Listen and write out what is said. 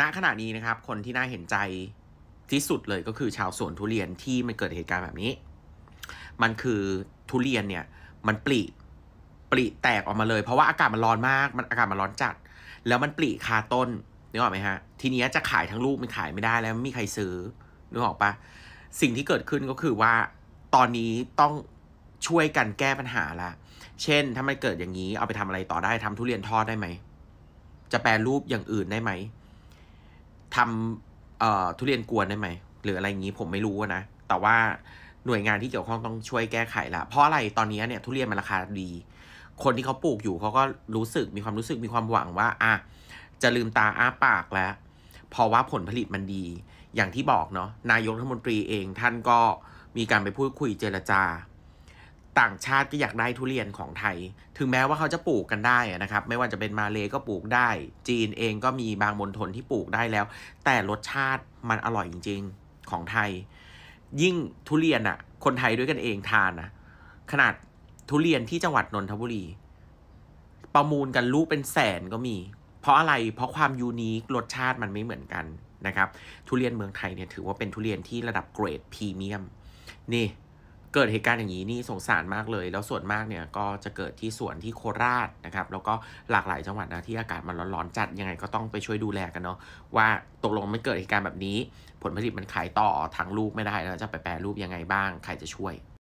ณขณะนี้นะครับคนที่น่าเห็นใจที่สุดเลยก็คือชาวสวนทุเรียนที่มันเกิดเหตุการณ์แบบนี้ มันคือทุเรียนเนี่ย มันปลีปลีแตกออกมาเลยเพราะว่าอากาศมันร้อนมาก มันอากาศมันร้อนจัด แล้วมันปลีคาต้นนึกออกไหมฮะทีนี้จะขายทั้งลูกมันขายไม่ได้แล้วไม่มีใครซื้อนึกออกปะสิ่งที่เกิดขึ้นก็คือว่า ตอนนี้ต้องช่วยกันแก้ปัญหาละ เช่นถ้ามันเกิดอย่างนี้ เอาไปทำอะไรต่อได้ทำทุเรียนทอดได้ไหมจะแปลรูปอย่างอื่นได้ไหมทำทุเรียนกวนได้ไหมหรืออะไรอย่างนี้ผมไม่รู้นะ แต่ว่าหน่วยงานที่เกี่ยวข้องต้องช่วยแก้ไขละเพราะอะไรตอนนี้เนี่ยทุเรียนมันราคาดี คนที่เขาปลูกอยู่ เขาก็รู้สึกมีความรู้สึกมีความหวังว่าอ่ะจะลืมตาอ้าปากแล้วเพราะว่าผลผลิตมันดี อย่างที่บอกเนาะนายกรัฐมนตรีเองท่านก็มีการไปพูดคุยเจรจาต่างชาติก็อยากได้ทุเรียนของไทย ถึงแม้ว่าเขาจะปลูกกันได้นะครับ ไม่ว่าจะเป็นมาเลก็ปลูกได้ จีนเองก็มีบางมณฑลที่ปลูกได้แล้ว แต่รสชาติมันอร่อยจริงๆของไทย ยิ่งทุเรียนอะ่ะ คนไทยด้วยกันเองทานนะ ขนาดทุเรียนที่จังหวัดนนทบุรี ประมูลกันลูกเป็นแสนก็มี เพราะอะไร เพราะความยูนิครสชาติมันไม่เหมือนกันนะครับ ทุเรียนเมืองไทยเนี่ยถือว่าเป็นทุเรียนที่ระดับเกรดพรีเมียมนี่เกิดเหตุการณ์อย่างนี้นี่สงสารมากเลย แล้วส่วนมากเนี่ยก็จะเกิดที่สวนที่โคราชนะครับแล้วก็หลากหลายจังหวัดนะที่อากาศมันร้อนๆจัดยังไงก็ต้องไปช่วยดูแลกันเนาะว่าตกลงไม่เกิดเหตุการณ์แบบนี้ ผลผลิตมันขายต่อทั้งลูกไม่ได้แล้วจะไปแปรรูปยังไงบ้างใครจะช่วย